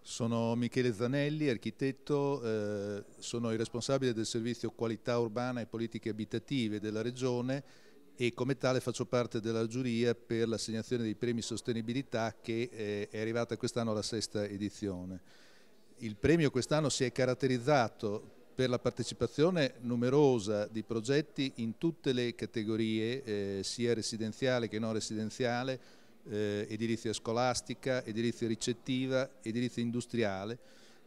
Sono Michele Zanelli, architetto, eh, sono il responsabile del servizio qualità urbana e politiche abitative della Regione e come tale faccio parte della giuria per l'assegnazione dei premi sostenibilità che eh, è arrivata quest'anno alla sesta edizione. Il premio quest'anno si è caratterizzato per la partecipazione numerosa di progetti in tutte le categorie, eh, sia residenziale che non residenziale, eh, edilizia scolastica, edilizia ricettiva, edilizia industriale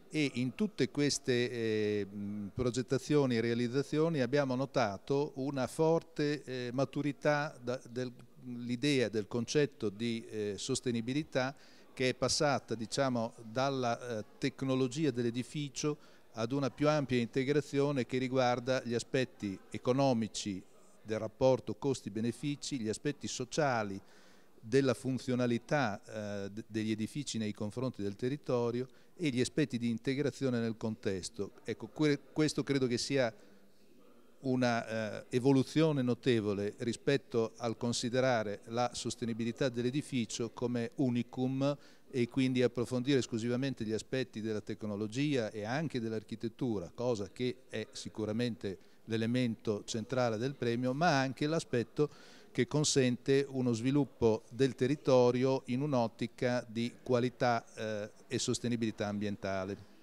e in tutte queste eh, progettazioni e realizzazioni abbiamo notato una forte eh, maturità dell'idea, del concetto di eh, sostenibilità che è passata diciamo, dalla eh, tecnologia dell'edificio ad una più ampia integrazione che riguarda gli aspetti economici del rapporto costi-benefici, gli aspetti sociali della funzionalità eh, degli edifici nei confronti del territorio e gli aspetti di integrazione nel contesto. Ecco, que questo credo che sia una eh, evoluzione notevole rispetto al considerare la sostenibilità dell'edificio come unicum e quindi approfondire esclusivamente gli aspetti della tecnologia e anche dell'architettura, cosa che è sicuramente l'elemento centrale del premio, ma anche l'aspetto che consente uno sviluppo del territorio in un'ottica di qualità eh, e sostenibilità ambientale.